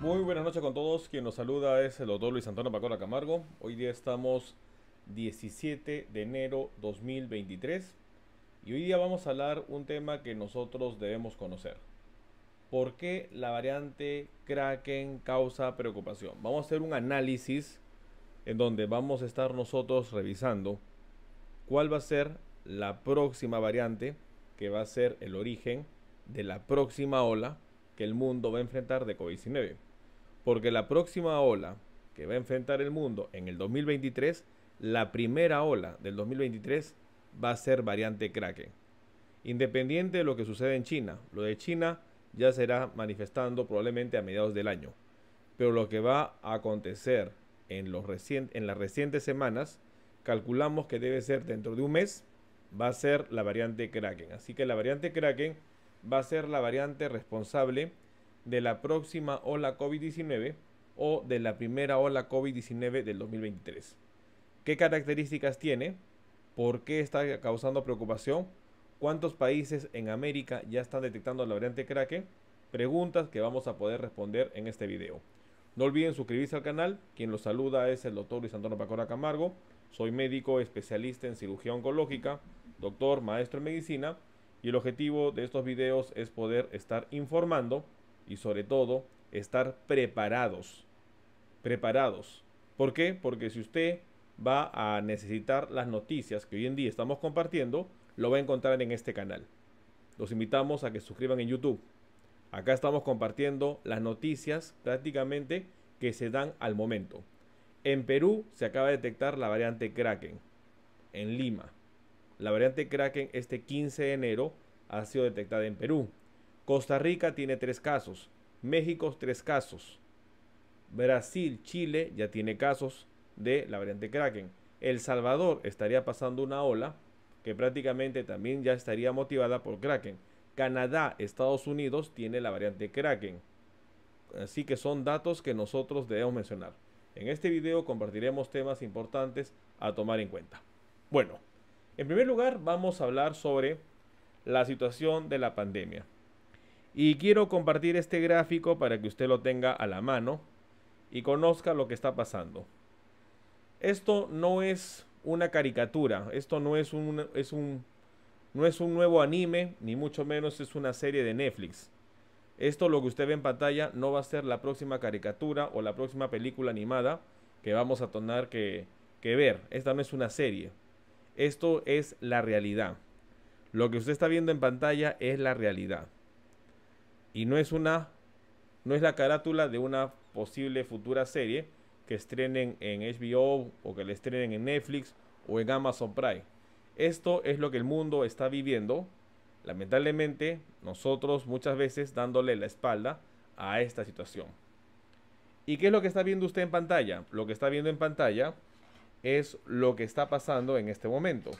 Muy buenas noches con todos. Quien nos saluda es el doctor Luis Antonio Pacola Camargo. Hoy día estamos 17 de enero 2023 y hoy día vamos a hablar un tema que nosotros debemos conocer. ¿Por qué la variante Kraken causa preocupación? Vamos a hacer un análisis en donde vamos a estar nosotros revisando cuál va a ser la próxima variante que va a ser el origen de la próxima ola que el mundo va a enfrentar de COVID-19. Porque la próxima ola que va a enfrentar el mundo en el 2023, la primera ola del 2023 va a ser variante Kraken. Independiente de lo que sucede en China, lo de China ya será manifestando probablemente a mediados del año. Pero lo que va a acontecer en, los en las recientes semanas, calculamos que debe ser dentro de un mes, va a ser la variante Kraken. Así que la variante Kraken va a ser la variante responsable de la próxima ola COVID-19 o de la primera ola COVID-19 del 2023. ¿Qué características tiene? ¿Por qué está causando preocupación? ¿Cuántos países en América ya están detectando la variante Kraken? Preguntas que vamos a poder responder en este video. No olviden suscribirse al canal. Quien los saluda es el doctor Luis Antonio Pacora Camargo. Soy médico especialista en cirugía oncológica, doctor, maestro en medicina. Y el objetivo de estos videos es poder estar informando y sobre todo estar preparados. Preparados. ¿Por qué? Porque si usted va a necesitar las noticias que hoy en día estamos compartiendo, lo va a encontrar en este canal. Los invitamos a que suscriban en YouTube. Acá estamos compartiendo las noticias prácticamente que se dan al momento. En Perú se acaba de detectar la variante Kraken. En Lima. La variante Kraken este 15 de enero ha sido detectada en Perú. Costa Rica tiene tres casos, México tres casos, Brasil, Chile ya tiene casos de la variante Kraken. El Salvador estaría pasando una ola que prácticamente también ya estaría motivada por Kraken. Canadá, Estados Unidos tiene la variante Kraken. Así que son datos que nosotros debemos mencionar. En este video compartiremos temas importantes a tomar en cuenta. Bueno, en primer lugar vamos a hablar sobre la situación de la pandemia. Y quiero compartir este gráfico para que usted lo tenga a la mano y conozca lo que está pasando. Esto no es una caricatura, esto no es un, es un, no es un nuevo anime, ni mucho menos es una serie de Netflix. Esto lo que usted ve en pantalla no va a ser la próxima caricatura o la próxima película animada que vamos a tener que, que ver. Esta no es una serie. Esto es la realidad. Lo que usted está viendo en pantalla es la realidad y no es una no es la carátula de una posible futura serie que estrenen en HBO o que la estrenen en Netflix o en Amazon Prime. Esto es lo que el mundo está viviendo. Lamentablemente, nosotros muchas veces dándole la espalda a esta situación. ¿Y qué es lo que está viendo usted en pantalla? Lo que está viendo en pantalla es lo que está pasando en este momento.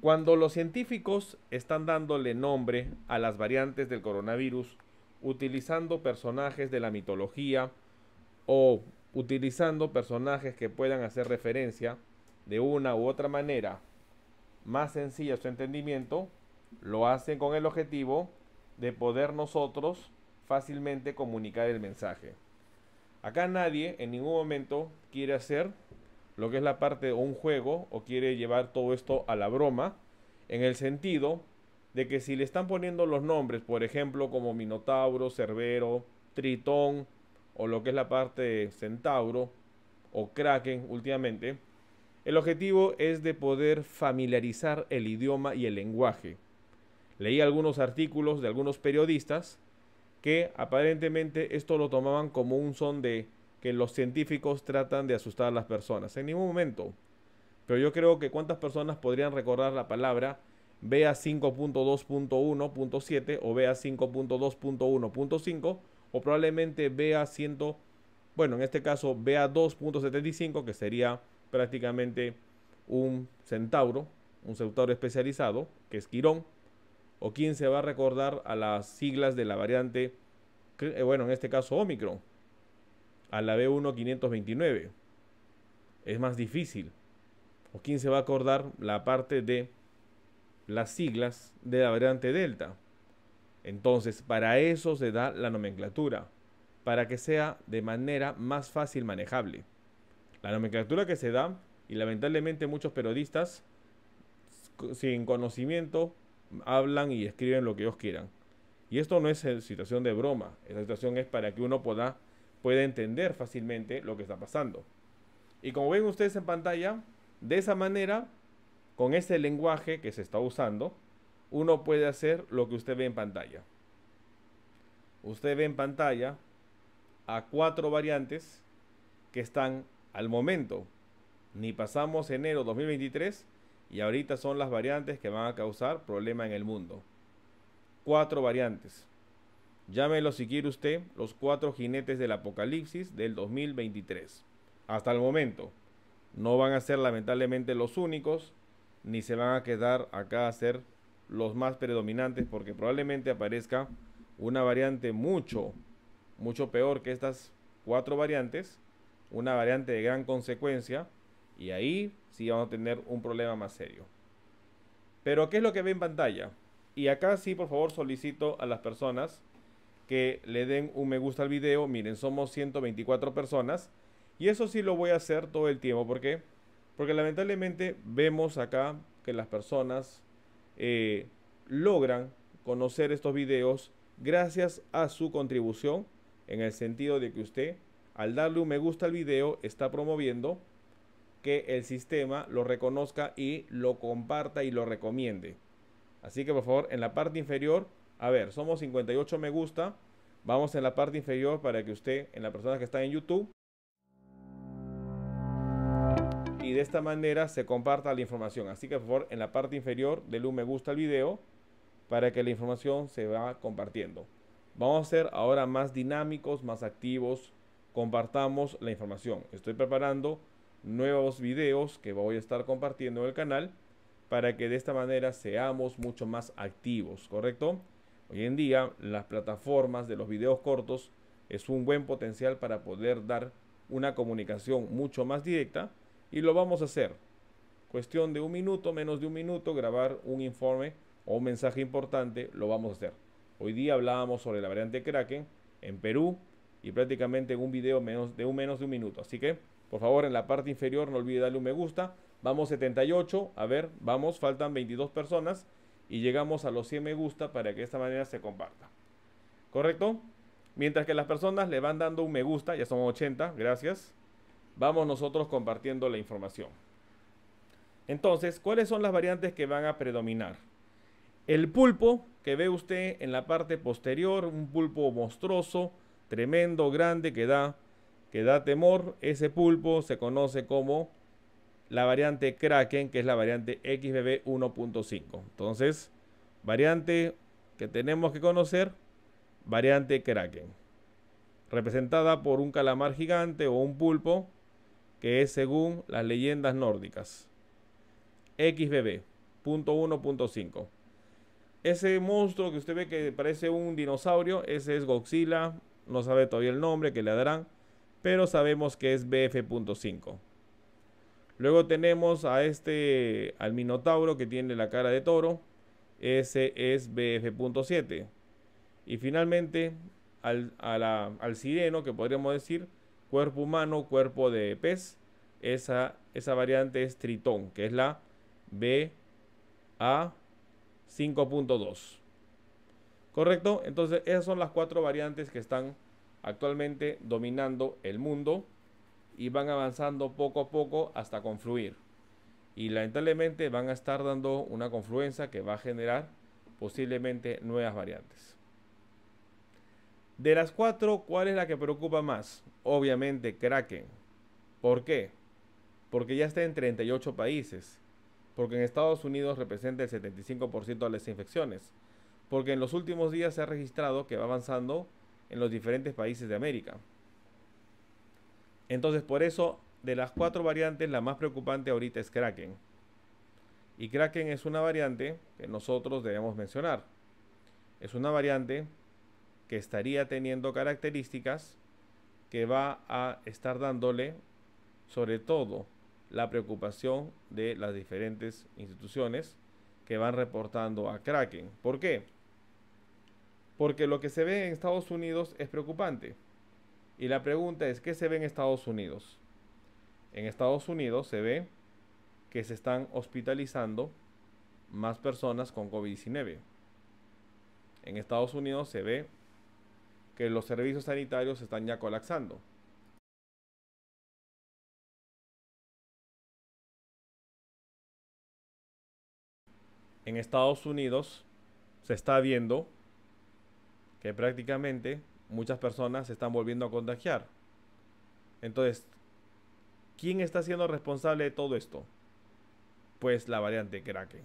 Cuando los científicos están dándole nombre a las variantes del coronavirus utilizando personajes de la mitología o utilizando personajes que puedan hacer referencia de una u otra manera más sencilla su entendimiento, lo hacen con el objetivo de poder nosotros fácilmente comunicar el mensaje. Acá nadie en ningún momento quiere hacer lo que es la parte de un juego o quiere llevar todo esto a la broma, en el sentido de que si le están poniendo los nombres, por ejemplo, como Minotauro, Cerbero, Tritón, o lo que es la parte de Centauro, o Kraken últimamente, el objetivo es de poder familiarizar el idioma y el lenguaje. Leí algunos artículos de algunos periodistas que aparentemente esto lo tomaban como un son de que los científicos tratan de asustar a las personas. En ningún momento. Pero yo creo que cuántas personas podrían recordar la palabra BA 5.2.1.7 o BA 5.2.1.5 o probablemente BA 100, bueno, en este caso BA 2.75 que sería prácticamente un centauro, un centauro especializado, que es Quirón, o quién se va a recordar a las siglas de la variante, eh, bueno, en este caso Omicron a la b 1529 Es más difícil. ¿O quién se va a acordar la parte de las siglas de la variante delta? Entonces, para eso se da la nomenclatura, para que sea de manera más fácil manejable. La nomenclatura que se da, y lamentablemente muchos periodistas sin conocimiento hablan y escriben lo que ellos quieran. Y esto no es situación de broma, esta situación es para que uno pueda puede entender fácilmente lo que está pasando. Y como ven ustedes en pantalla, de esa manera, con ese lenguaje que se está usando, uno puede hacer lo que usted ve en pantalla. Usted ve en pantalla a cuatro variantes que están al momento. Ni pasamos enero 2023 y ahorita son las variantes que van a causar problema en el mundo. Cuatro variantes. Llámelo si quiere usted, los cuatro jinetes del apocalipsis del 2023. Hasta el momento, no van a ser lamentablemente los únicos, ni se van a quedar acá a ser los más predominantes, porque probablemente aparezca una variante mucho, mucho peor que estas cuatro variantes, una variante de gran consecuencia, y ahí sí vamos a tener un problema más serio. Pero, ¿qué es lo que ve en pantalla? Y acá sí, por favor, solicito a las personas que le den un me gusta al video. Miren, somos 124 personas. Y eso sí lo voy a hacer todo el tiempo. ¿Por qué? Porque lamentablemente vemos acá que las personas eh, logran conocer estos videos gracias a su contribución. En el sentido de que usted, al darle un me gusta al video, está promoviendo que el sistema lo reconozca y lo comparta y lo recomiende. Así que por favor, en la parte inferior a ver, somos 58 me gusta. Vamos en la parte inferior para que usted, en la persona que está en YouTube, y de esta manera se comparta la información. Así que por favor, en la parte inferior, de un me gusta al video para que la información se va compartiendo. Vamos a ser ahora más dinámicos, más activos. Compartamos la información. Estoy preparando nuevos videos que voy a estar compartiendo en el canal para que de esta manera seamos mucho más activos, ¿correcto? Hoy en día las plataformas de los videos cortos es un buen potencial para poder dar una comunicación mucho más directa y lo vamos a hacer. Cuestión de un minuto, menos de un minuto, grabar un informe o un mensaje importante, lo vamos a hacer. Hoy día hablábamos sobre la variante Kraken en Perú y prácticamente en un video menos de un menos de un minuto. Así que, por favor, en la parte inferior no olvide darle un me gusta. Vamos 78, a ver, vamos, faltan 22 personas y llegamos a los 100 me gusta para que de esta manera se comparta. ¿Correcto? Mientras que las personas le van dando un me gusta, ya son 80, gracias, vamos nosotros compartiendo la información. Entonces, ¿cuáles son las variantes que van a predominar? El pulpo que ve usted en la parte posterior, un pulpo monstruoso, tremendo, grande, que da, que da temor, ese pulpo se conoce como la variante Kraken, que es la variante XBB 1.5. Entonces, variante que tenemos que conocer, variante Kraken, representada por un calamar gigante o un pulpo, que es según las leyendas nórdicas. XBB 1.5. Ese monstruo que usted ve que parece un dinosaurio, ese es Godzilla, no sabe todavía el nombre que le darán, pero sabemos que es BF.5. Luego tenemos a este, al Minotauro que tiene la cara de toro. Ese es BF.7. Y finalmente al, a sireno, que podríamos decir cuerpo humano, cuerpo de pez. Esa, esa variante es Tritón, que es la BA5.2. ¿Correcto? Entonces esas son las cuatro variantes que están actualmente dominando el mundo. Y van avanzando poco a poco hasta confluir. Y lamentablemente van a estar dando una confluencia que va a generar posiblemente nuevas variantes. De las cuatro, ¿cuál es la que preocupa más? Obviamente Kraken. ¿Por qué? Porque ya está en 38 países. Porque en Estados Unidos representa el 75% de las infecciones. Porque en los últimos días se ha registrado que va avanzando en los diferentes países de América. Entonces, por eso, de las cuatro variantes, la más preocupante ahorita es Kraken. Y Kraken es una variante que nosotros debemos mencionar. Es una variante que estaría teniendo características que va a estar dándole, sobre todo, la preocupación de las diferentes instituciones que van reportando a Kraken. ¿Por qué? Porque lo que se ve en Estados Unidos es preocupante. Y la pregunta es, ¿qué se ve en Estados Unidos? En Estados Unidos se ve que se están hospitalizando más personas con COVID-19. En Estados Unidos se ve que los servicios sanitarios están ya colapsando. En Estados Unidos se está viendo que prácticamente muchas personas se están volviendo a contagiar. Entonces, ¿quién está siendo responsable de todo esto? Pues la variante Kraken.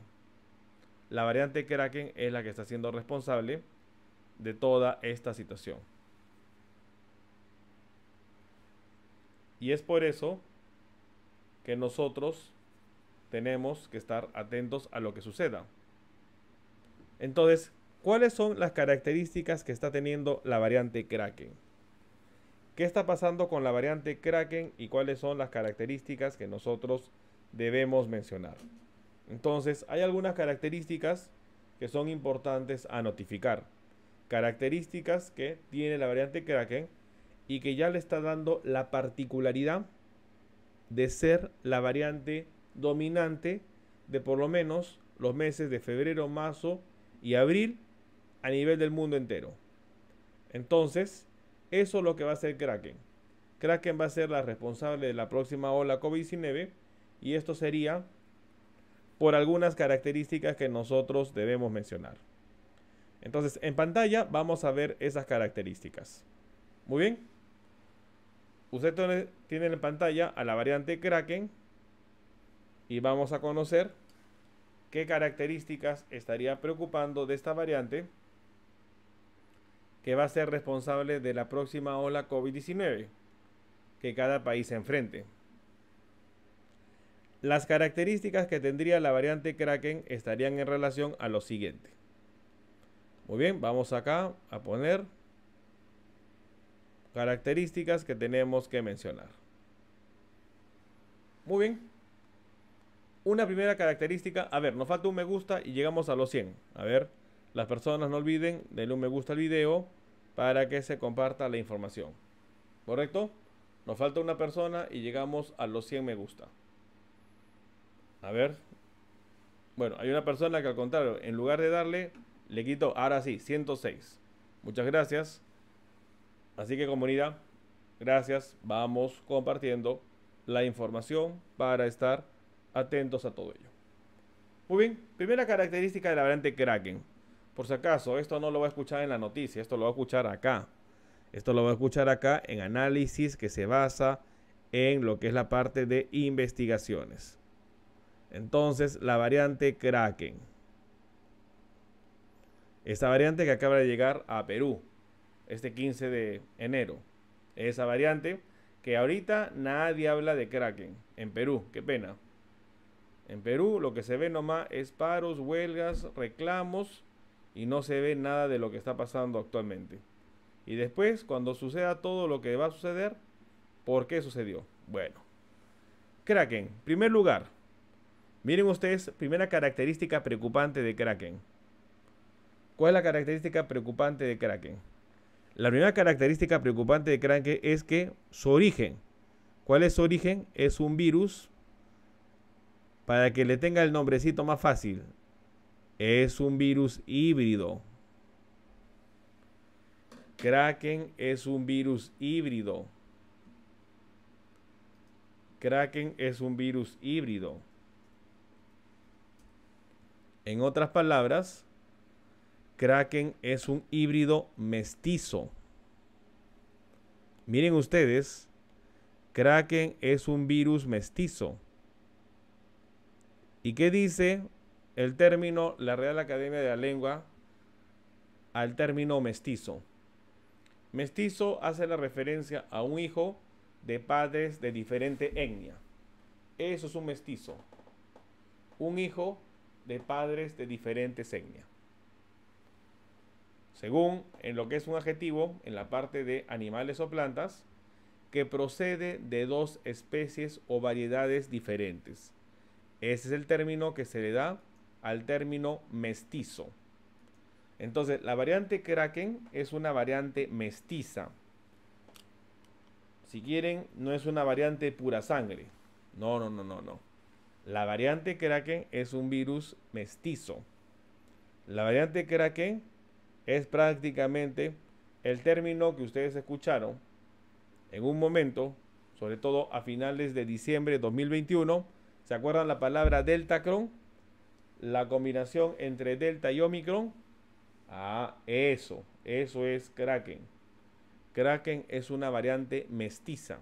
La variante Kraken es la que está siendo responsable de toda esta situación. Y es por eso que nosotros tenemos que estar atentos a lo que suceda. Entonces, ¿Cuáles son las características que está teniendo la variante Kraken? ¿Qué está pasando con la variante Kraken y cuáles son las características que nosotros debemos mencionar? Entonces, hay algunas características que son importantes a notificar. Características que tiene la variante Kraken y que ya le está dando la particularidad de ser la variante dominante de por lo menos los meses de febrero, marzo y abril a nivel del mundo entero. Entonces, eso es lo que va a hacer Kraken. Kraken va a ser la responsable de la próxima ola COVID-19 y esto sería por algunas características que nosotros debemos mencionar. Entonces, en pantalla vamos a ver esas características. Muy bien. Ustedes tienen en pantalla a la variante Kraken y vamos a conocer qué características estaría preocupando de esta variante que va a ser responsable de la próxima ola COVID-19 que cada país enfrente. Las características que tendría la variante Kraken estarían en relación a lo siguiente. Muy bien, vamos acá a poner características que tenemos que mencionar. Muy bien. Una primera característica, a ver, nos falta un me gusta y llegamos a los 100. A ver. Las personas no olviden denle un me gusta al video para que se comparta la información. ¿Correcto? Nos falta una persona y llegamos a los 100 me gusta. A ver. Bueno, hay una persona que al contrario, en lugar de darle, le quito, ahora sí, 106. Muchas gracias. Así que comunidad, gracias. Vamos compartiendo la información para estar atentos a todo ello. Muy bien, primera característica del la Kraken por si acaso, esto no lo va a escuchar en la noticia, esto lo va a escuchar acá. Esto lo va a escuchar acá en análisis que se basa en lo que es la parte de investigaciones. Entonces, la variante Kraken. Esta variante que acaba de llegar a Perú este 15 de enero. Esa variante que ahorita nadie habla de Kraken en Perú, qué pena. En Perú lo que se ve nomás es paros, huelgas, reclamos y no se ve nada de lo que está pasando actualmente. Y después, cuando suceda todo lo que va a suceder, ¿por qué sucedió? Bueno. Kraken, primer lugar. Miren ustedes, primera característica preocupante de Kraken. ¿Cuál es la característica preocupante de Kraken? La primera característica preocupante de Kraken es que su origen, ¿cuál es su origen? Es un virus, para que le tenga el nombrecito más fácil, es un virus híbrido. Kraken es un virus híbrido. Kraken es un virus híbrido. En otras palabras, Kraken es un híbrido mestizo. Miren ustedes, Kraken es un virus mestizo. ¿Y qué dice el término la Real Academia de la Lengua al término mestizo. Mestizo hace la referencia a un hijo de padres de diferente etnia. Eso es un mestizo. Un hijo de padres de diferentes etnia. Según en lo que es un adjetivo, en la parte de animales o plantas, que procede de dos especies o variedades diferentes. Ese es el término que se le da al término mestizo. Entonces, la variante Kraken es una variante mestiza. Si quieren, no es una variante pura sangre. No, no, no, no, no. La variante Kraken es un virus mestizo. La variante Kraken es prácticamente el término que ustedes escucharon en un momento, sobre todo a finales de diciembre de 2021. ¿Se acuerdan la palabra delta Deltacron? la combinación entre Delta y Omicron. Ah, eso, eso es Kraken. Kraken es una variante mestiza.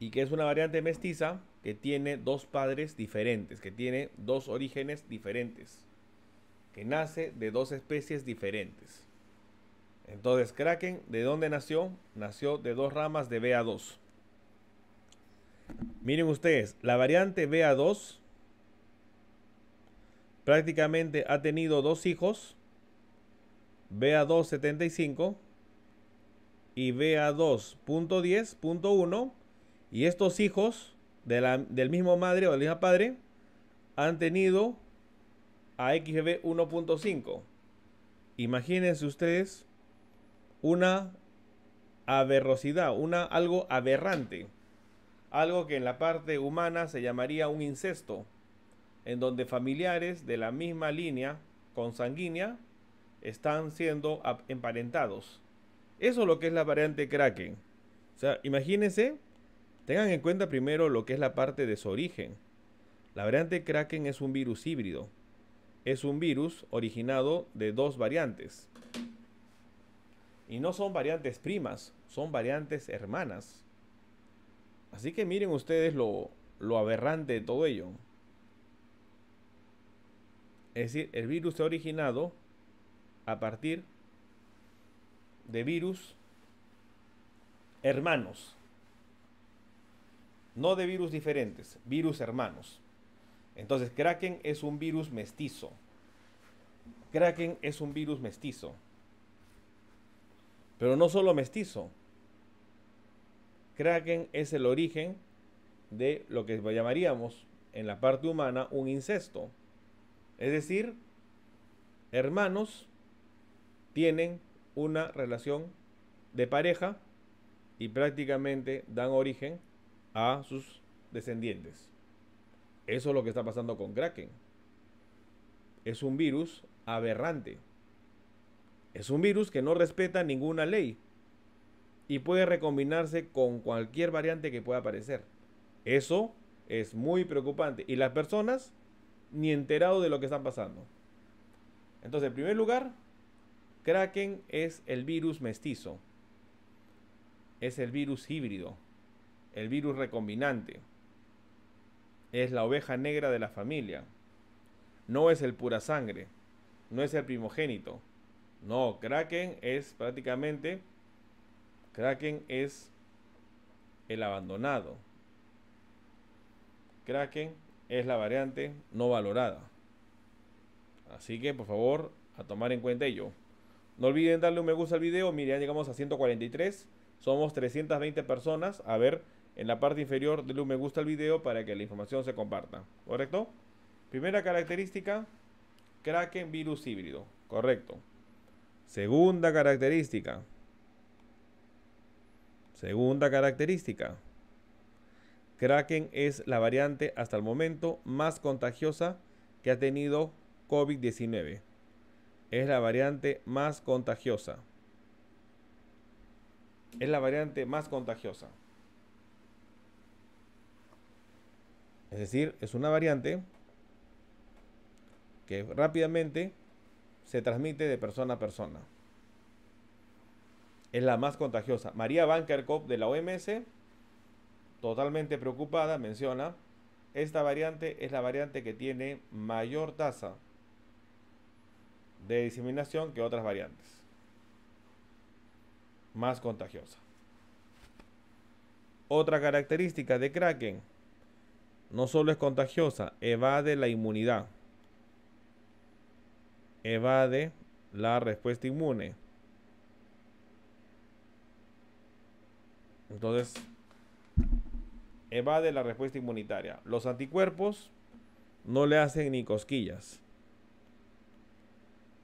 Y que es una variante mestiza que tiene dos padres diferentes, que tiene dos orígenes diferentes, que nace de dos especies diferentes. Entonces, Kraken, ¿de dónde nació? Nació de dos ramas de BA2. Miren ustedes, la variante BA2 prácticamente ha tenido dos hijos, BA275 y BA2.10.1, y estos hijos del mismo madre o del mismo padre han tenido a XGB 1.5. Imagínense ustedes una aberrosidad, una, algo aberrante algo que en la parte humana se llamaría un incesto, en donde familiares de la misma línea consanguínea están siendo emparentados. Eso es lo que es la variante Kraken. O sea, imagínense, tengan en cuenta primero lo que es la parte de su origen. La variante Kraken es un virus híbrido. Es un virus originado de dos variantes. Y no son variantes primas, son variantes hermanas. Así que miren ustedes lo, aberrante de todo ello. Es decir, el virus se ha originado a partir de virus hermanos. No de virus diferentes, virus hermanos. Entonces, Kraken es un virus mestizo. Kraken es un virus mestizo. Pero no solo mestizo, Kraken es el origen de lo que llamaríamos en la parte humana un incesto. Es decir, hermanos tienen una relación de pareja y prácticamente dan origen a sus descendientes. Eso es lo que está pasando con Kraken. Es un virus aberrante. Es un virus que no respeta ninguna ley y puede recombinarse con cualquier variante que pueda aparecer. Eso es muy preocupante y las personas ni enterado de lo que están pasando. Entonces, en primer lugar, Kraken es el virus mestizo. Es el virus híbrido. El virus recombinante. Es la oveja negra de la familia. No es el pura sangre. No es el primogénito. No, Kraken es prácticamente Kraken es el abandonado. Kraken es la variante no valorada. Así que por favor, a tomar en cuenta ello. No olviden darle un me gusta al video. Miren llegamos a 143. Somos 320 personas. A ver, en la parte inferior denle un me gusta al video para que la información se comparta. ¿Correcto? Primera característica, Kraken virus híbrido. Correcto. Segunda característica, Segunda característica. Kraken es la variante hasta el momento más contagiosa que ha tenido COVID-19. Es la variante más contagiosa. Es la variante más contagiosa. Es decir, es una variante que rápidamente se transmite de persona a persona es la más contagiosa. María Banker-Kopp de la OMS, totalmente preocupada, menciona, esta variante es la variante que tiene mayor tasa de diseminación que otras variantes. Más contagiosa. Otra característica de Kraken, no solo es contagiosa, evade la inmunidad. Evade la respuesta inmune Entonces, evade la respuesta inmunitaria. Los anticuerpos no le hacen ni cosquillas.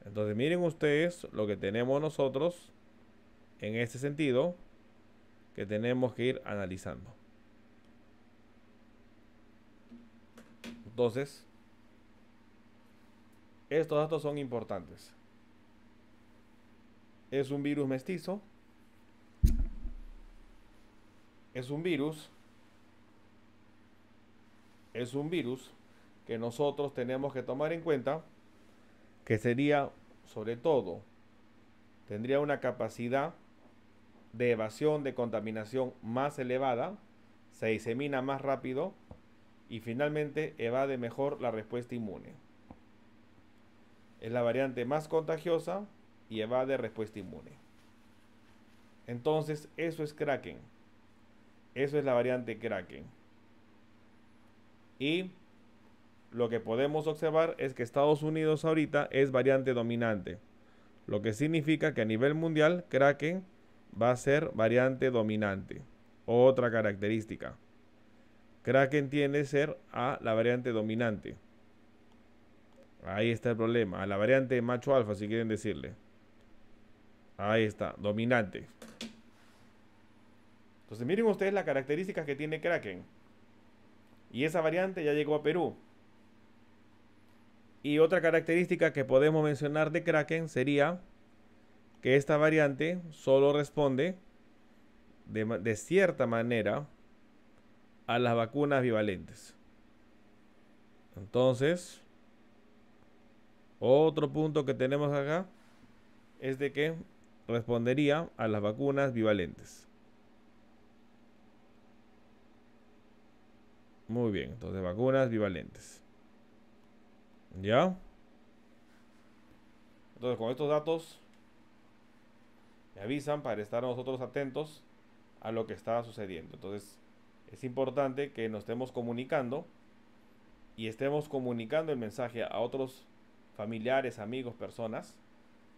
Entonces, miren ustedes lo que tenemos nosotros en este sentido que tenemos que ir analizando. Entonces, estos datos son importantes. Es un virus mestizo es un virus, es un virus que nosotros tenemos que tomar en cuenta, que sería, sobre todo, tendría una capacidad de evasión de contaminación más elevada, se disemina más rápido y finalmente evade mejor la respuesta inmune. Es la variante más contagiosa y evade respuesta inmune. Entonces, eso es Kraken. Eso es la variante Kraken. Y lo que podemos observar es que Estados Unidos ahorita es variante dominante. Lo que significa que a nivel mundial Kraken va a ser variante dominante. Otra característica. Kraken tiene a ser a la variante dominante. Ahí está el problema. A la variante macho alfa, si quieren decirle. Ahí está, dominante. Entonces miren ustedes las características que tiene Kraken. Y esa variante ya llegó a Perú. Y otra característica que podemos mencionar de Kraken sería que esta variante solo responde de, de cierta manera a las vacunas bivalentes. Entonces, otro punto que tenemos acá es de que respondería a las vacunas bivalentes. Muy bien, entonces vacunas bivalentes. ¿Ya? Entonces con estos datos me avisan para estar nosotros atentos a lo que está sucediendo. Entonces es importante que nos estemos comunicando y estemos comunicando el mensaje a otros familiares, amigos, personas,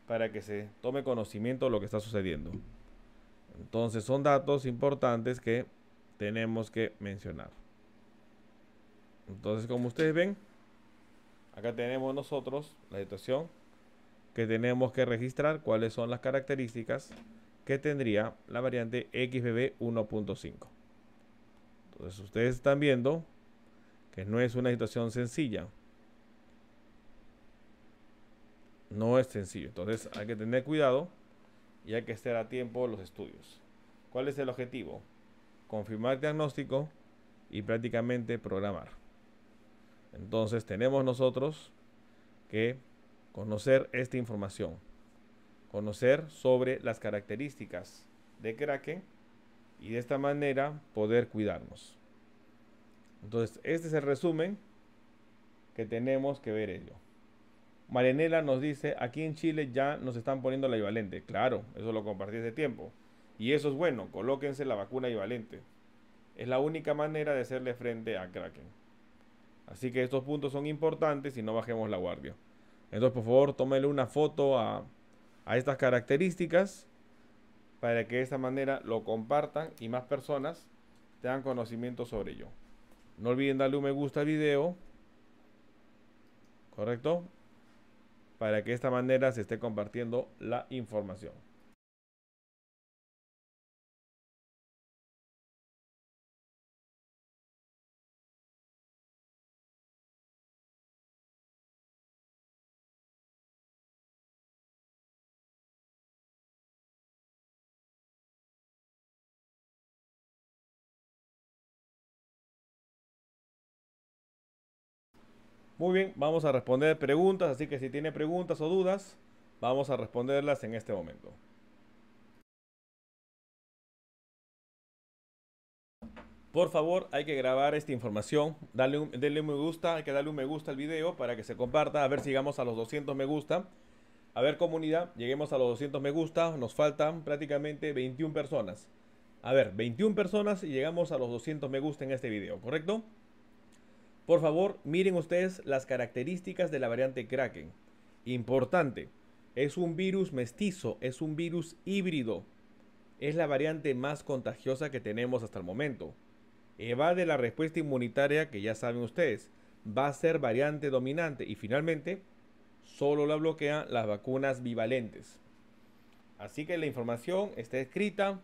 para que se tome conocimiento de lo que está sucediendo. Entonces son datos importantes que tenemos que mencionar. Entonces, como ustedes ven, acá tenemos nosotros la situación que tenemos que registrar cuáles son las características que tendría la variante XBB 1.5. Entonces, ustedes están viendo que no es una situación sencilla. No es sencillo. Entonces, hay que tener cuidado y hay que estar a tiempo los estudios. ¿Cuál es el objetivo? Confirmar diagnóstico y prácticamente programar. Entonces tenemos nosotros que conocer esta información, conocer sobre las características de Kraken y de esta manera poder cuidarnos. Entonces, este es el resumen que tenemos que ver ello. Marianela nos dice, aquí en Chile ya nos están poniendo la Ivalente. Claro, eso lo compartí hace tiempo. Y eso es bueno, colóquense la vacuna Ivalente. Es la única manera de hacerle frente a Kraken. Así que estos puntos son importantes y no bajemos la guardia. Entonces, por favor, tómele una foto a, a estas características para que de esta manera lo compartan y más personas tengan conocimiento sobre ello. No olviden darle un me gusta al video, ¿correcto? Para que de esta manera se esté compartiendo la información. Muy bien, vamos a responder preguntas, así que si tiene preguntas o dudas, vamos a responderlas en este momento. Por favor, hay que grabar esta información. Dale un, denle un me gusta, hay que darle un me gusta al video para que se comparta. A ver si llegamos a los 200 me gusta. A ver, comunidad, lleguemos a los 200 me gusta. Nos faltan prácticamente 21 personas. A ver, 21 personas y llegamos a los 200 me gusta en este video, ¿correcto? Por favor, miren ustedes las características de la variante Kraken. Importante, es un virus mestizo, es un virus híbrido. Es la variante más contagiosa que tenemos hasta el momento. Evade la respuesta inmunitaria que ya saben ustedes. Va a ser variante dominante y finalmente solo la bloquean las vacunas bivalentes. Así que la información está escrita.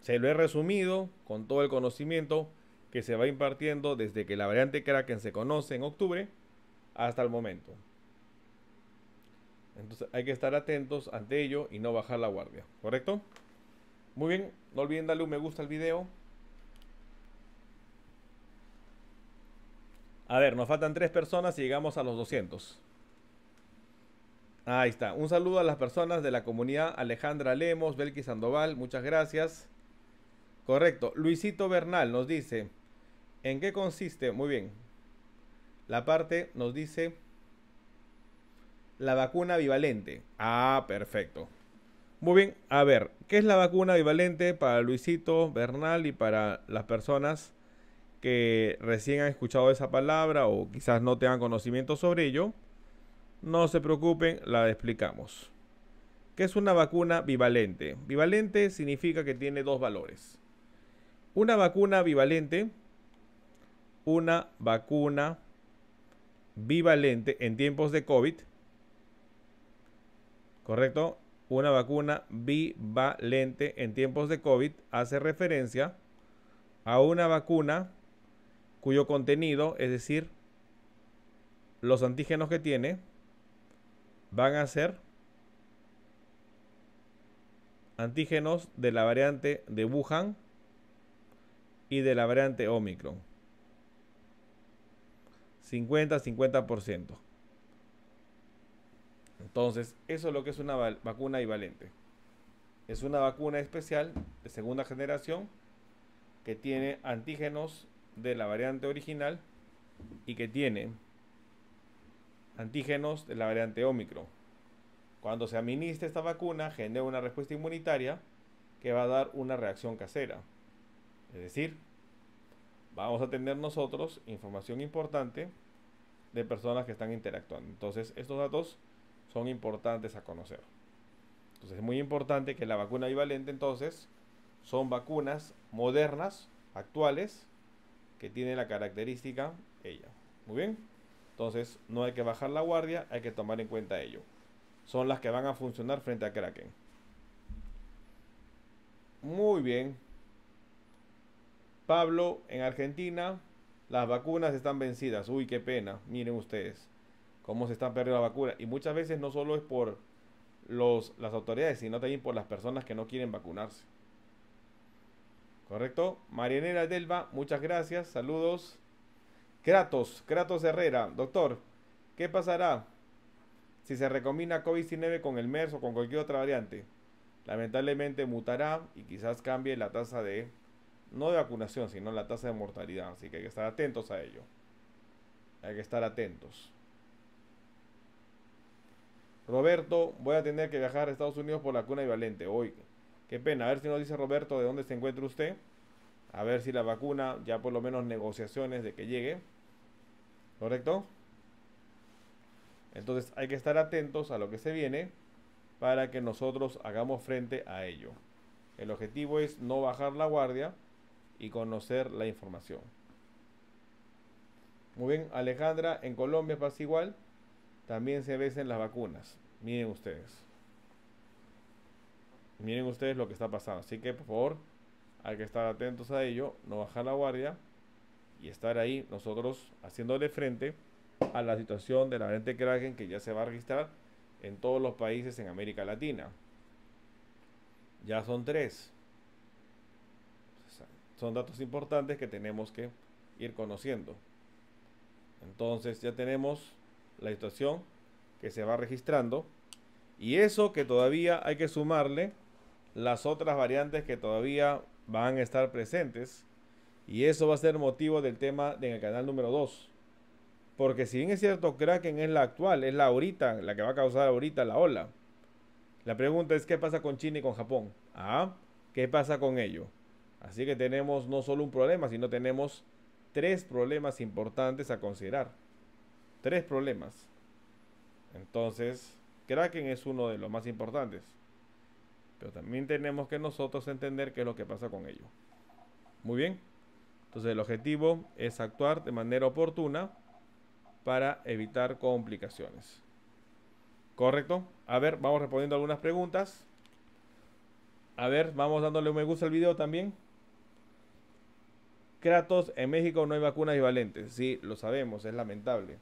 Se lo he resumido con todo el conocimiento que se va impartiendo desde que la variante Kraken se conoce en octubre hasta el momento. Entonces hay que estar atentos ante ello y no bajar la guardia, ¿correcto? Muy bien, no olviden darle un me gusta al video. A ver, nos faltan tres personas y llegamos a los 200. Ahí está. Un saludo a las personas de la comunidad. Alejandra Lemos, Belki Sandoval, muchas gracias. Correcto. Luisito Bernal nos dice, ¿En qué consiste? Muy bien. La parte nos dice la vacuna bivalente. Ah, perfecto. Muy bien, a ver, ¿qué es la vacuna bivalente para Luisito Bernal y para las personas que recién han escuchado esa palabra o quizás no tengan conocimiento sobre ello? No se preocupen, la explicamos. ¿Qué es una vacuna bivalente? Bivalente significa que tiene dos valores. Una vacuna bivalente una vacuna bivalente en tiempos de COVID. ¿Correcto? Una vacuna bivalente en tiempos de COVID hace referencia a una vacuna cuyo contenido, es decir, los antígenos que tiene, van a ser antígenos de la variante de Wuhan y de la variante Omicron. 50-50%. Entonces, eso es lo que es una vacuna bivalente. Es una vacuna especial de segunda generación que tiene antígenos de la variante original y que tiene antígenos de la variante ómicron. Cuando se administra esta vacuna, genera una respuesta inmunitaria que va a dar una reacción casera. Es decir, vamos a tener nosotros información importante de personas que están interactuando. Entonces, estos datos son importantes a conocer. Entonces, es muy importante que la vacuna bivalente, entonces, son vacunas modernas, actuales, que tienen la característica ella. Muy bien. Entonces, no hay que bajar la guardia, hay que tomar en cuenta ello. Son las que van a funcionar frente a Kraken. Muy bien. Pablo, en Argentina las vacunas están vencidas. Uy, qué pena. Miren ustedes cómo se están perdiendo las vacunas. Y muchas veces no solo es por los, las autoridades, sino también por las personas que no quieren vacunarse. ¿Correcto? Marianela Delva, muchas gracias. Saludos. Kratos, Kratos Herrera. Doctor, ¿qué pasará si se recombina COVID-19 con el MERS o con cualquier otra variante? Lamentablemente mutará y quizás cambie la tasa de no de vacunación, sino la tasa de mortalidad. Así que hay que estar atentos a ello. Hay que estar atentos. Roberto, voy a tener que viajar a Estados Unidos por la cuna valente, hoy. Qué pena, a ver si nos dice Roberto de dónde se encuentra usted. A ver si la vacuna, ya por lo menos negociaciones de que llegue. ¿Correcto? Entonces hay que estar atentos a lo que se viene para que nosotros hagamos frente a ello. El objetivo es no bajar la guardia y conocer la información. Muy bien, Alejandra, en Colombia pasa igual. También se en las vacunas. Miren ustedes. Miren ustedes lo que está pasando. Así que por favor, hay que estar atentos a ello, no bajar la guardia y estar ahí nosotros haciéndole frente a la situación de la gente Kraken que ya se va a registrar en todos los países en América Latina. Ya son tres son datos importantes que tenemos que ir conociendo. Entonces ya tenemos la situación que se va registrando y eso que todavía hay que sumarle las otras variantes que todavía van a estar presentes y eso va a ser motivo del tema en el canal número 2. Porque si bien es cierto, Kraken es la actual, es la ahorita, la que va a causar ahorita la ola. La pregunta es, ¿qué pasa con China y con Japón? Ah, ¿qué pasa con ello? Así que tenemos no solo un problema, sino tenemos tres problemas importantes a considerar. Tres problemas. Entonces, Kraken es uno de los más importantes. Pero también tenemos que nosotros entender qué es lo que pasa con ello. Muy bien. Entonces el objetivo es actuar de manera oportuna para evitar complicaciones. ¿Correcto? A ver, vamos respondiendo algunas preguntas. A ver, vamos dándole un me gusta al video también. Kratos, en México no hay vacunas equivalentes. Sí, lo sabemos, es lamentable.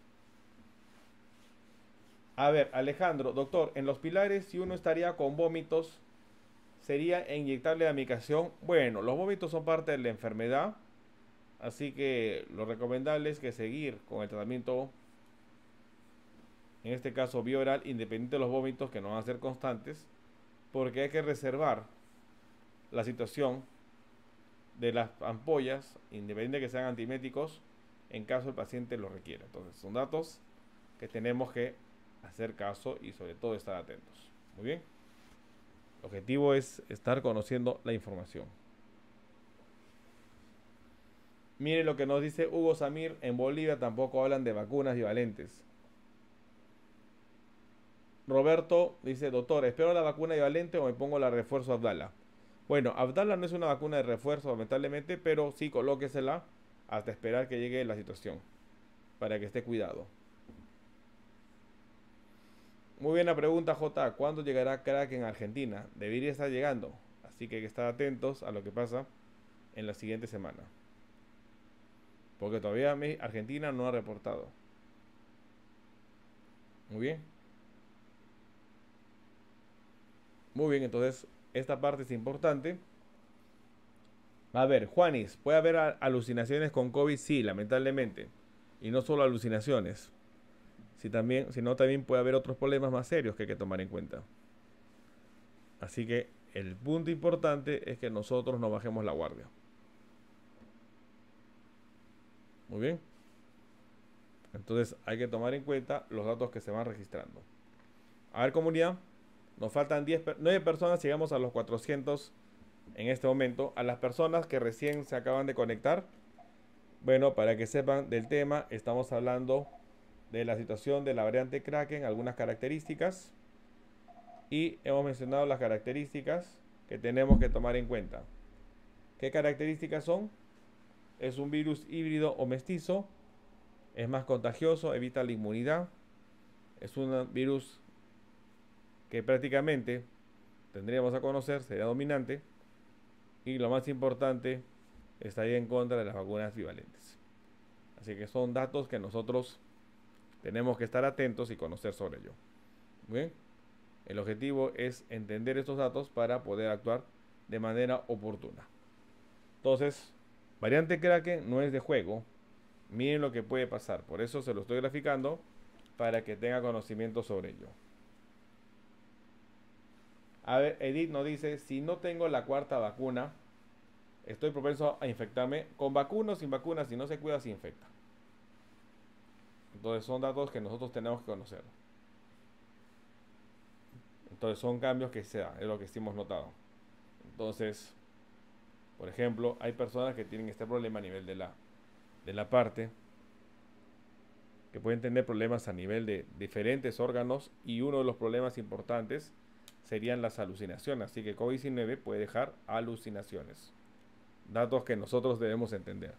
A ver, Alejandro, doctor, en los pilares si uno estaría con vómitos, sería inyectable la medicación. Bueno, los vómitos son parte de la enfermedad, así que lo recomendable es que seguir con el tratamiento, en este caso bioral, independiente de los vómitos que no van a ser constantes, porque hay que reservar la situación de las ampollas, independiente de que sean antiméticos en caso el paciente lo requiera. Entonces, son datos que tenemos que hacer caso y sobre todo estar atentos. Muy bien. El objetivo es estar conociendo la información. miren lo que nos dice Hugo Samir, en Bolivia tampoco hablan de vacunas valentes Roberto dice, doctor, ¿espero la vacuna bivalente o me pongo la refuerzo Abdala? Bueno, Abdala no es una vacuna de refuerzo, lamentablemente, pero sí colóquesela hasta esperar que llegue la situación, para que esté cuidado. Muy bien la pregunta, J. ¿Cuándo llegará crack en Argentina? Debería estar llegando, así que hay que estar atentos a lo que pasa en la siguiente semana. Porque todavía Argentina no ha reportado. Muy bien. Muy bien, entonces esta parte es importante. A ver, Juanis, ¿puede haber alucinaciones con COVID? Sí, lamentablemente. Y no solo alucinaciones, si también, sino también puede haber otros problemas más serios que hay que tomar en cuenta. Así que el punto importante es que nosotros no bajemos la guardia. Muy bien. Entonces hay que tomar en cuenta los datos que se van registrando. A ver comunidad, nos faltan 10, 9 personas, llegamos a los 400 en este momento. A las personas que recién se acaban de conectar, bueno, para que sepan del tema, estamos hablando de la situación de la variante Kraken, algunas características. Y hemos mencionado las características que tenemos que tomar en cuenta. ¿Qué características son? Es un virus híbrido o mestizo. Es más contagioso, evita la inmunidad. Es un virus que prácticamente tendríamos a conocer, sería dominante, y lo más importante, estaría en contra de las vacunas bivalentes. Así que son datos que nosotros tenemos que estar atentos y conocer sobre ello. El objetivo es entender estos datos para poder actuar de manera oportuna. Entonces, variante Kraken no es de juego. Miren lo que puede pasar. Por eso se lo estoy graficando para que tenga conocimiento sobre ello. A ver, Edith nos dice, si no tengo la cuarta vacuna, estoy propenso a infectarme con vacuna o sin vacuna, si no se cuida, se infecta. Entonces son datos que nosotros tenemos que conocer. Entonces son cambios que se dan, es lo que hemos notado. Entonces, por ejemplo, hay personas que tienen este problema a nivel de la, de la parte, que pueden tener problemas a nivel de diferentes órganos y uno de los problemas importantes serían las alucinaciones. Así que COVID-19 puede dejar alucinaciones. Datos que nosotros debemos entender.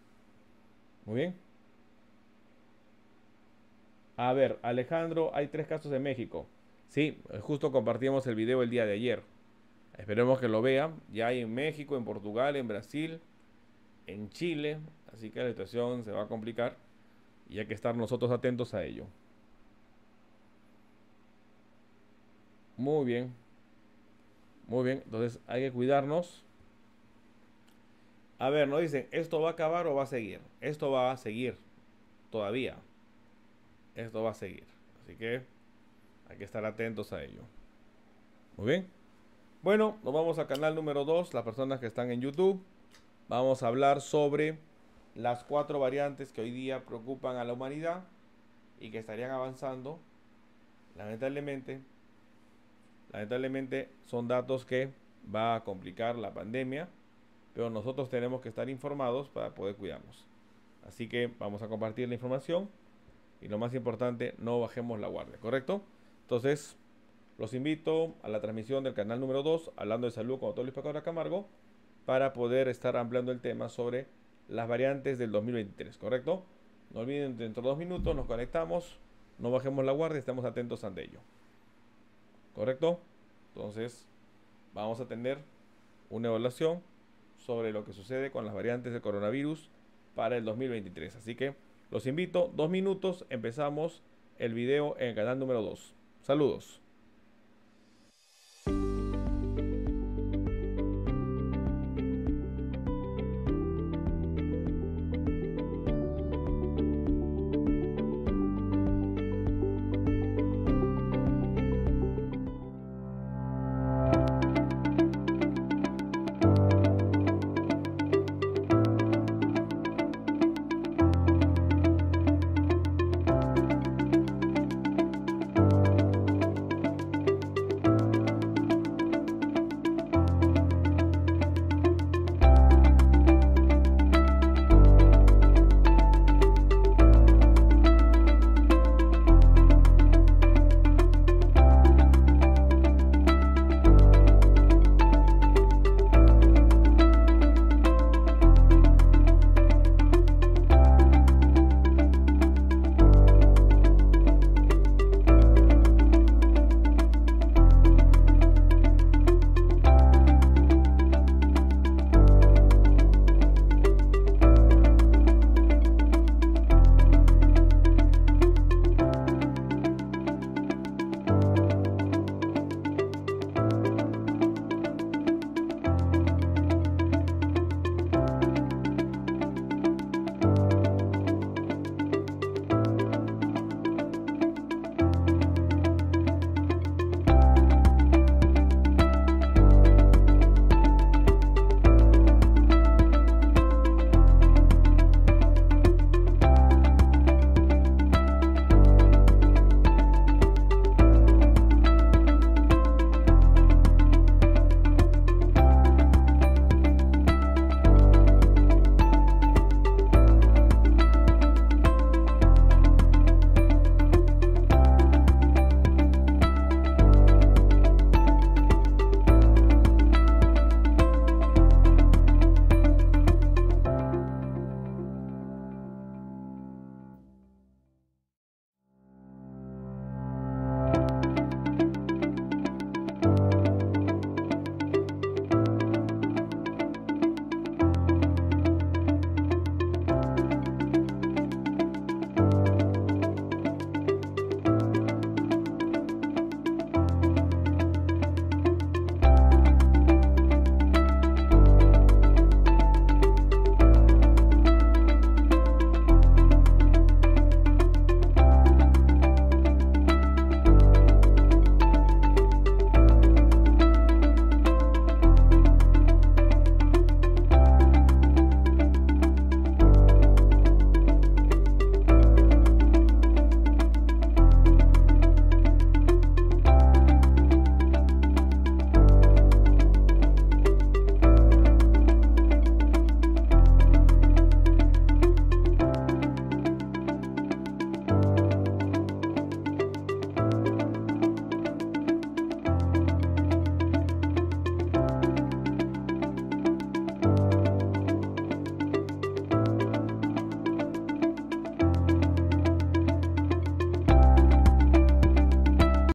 Muy bien. A ver, Alejandro, hay tres casos en México. Sí, justo compartimos el video el día de ayer. Esperemos que lo vean. Ya hay en México, en Portugal, en Brasil, en Chile. Así que la situación se va a complicar y hay que estar nosotros atentos a ello. Muy bien. Muy bien, entonces hay que cuidarnos. A ver, nos dicen, ¿esto va a acabar o va a seguir? Esto va a seguir todavía. Esto va a seguir. Así que hay que estar atentos a ello. Muy bien. Bueno, nos vamos al canal número 2, las personas que están en YouTube. Vamos a hablar sobre las cuatro variantes que hoy día preocupan a la humanidad y que estarían avanzando, lamentablemente, Lamentablemente son datos que va a complicar la pandemia, pero nosotros tenemos que estar informados para poder cuidarnos. Así que vamos a compartir la información y lo más importante, no bajemos la guardia, ¿correcto? Entonces, los invito a la transmisión del canal número 2, hablando de salud con Paco Pacora Camargo, para poder estar ampliando el tema sobre las variantes del 2023, ¿correcto? No olviden, dentro de dos minutos nos conectamos, no bajemos la guardia, estamos atentos ante ello. ¿Correcto? Entonces, vamos a tener una evaluación sobre lo que sucede con las variantes del coronavirus para el 2023. Así que los invito, dos minutos, empezamos el video en el canal número 2. Saludos.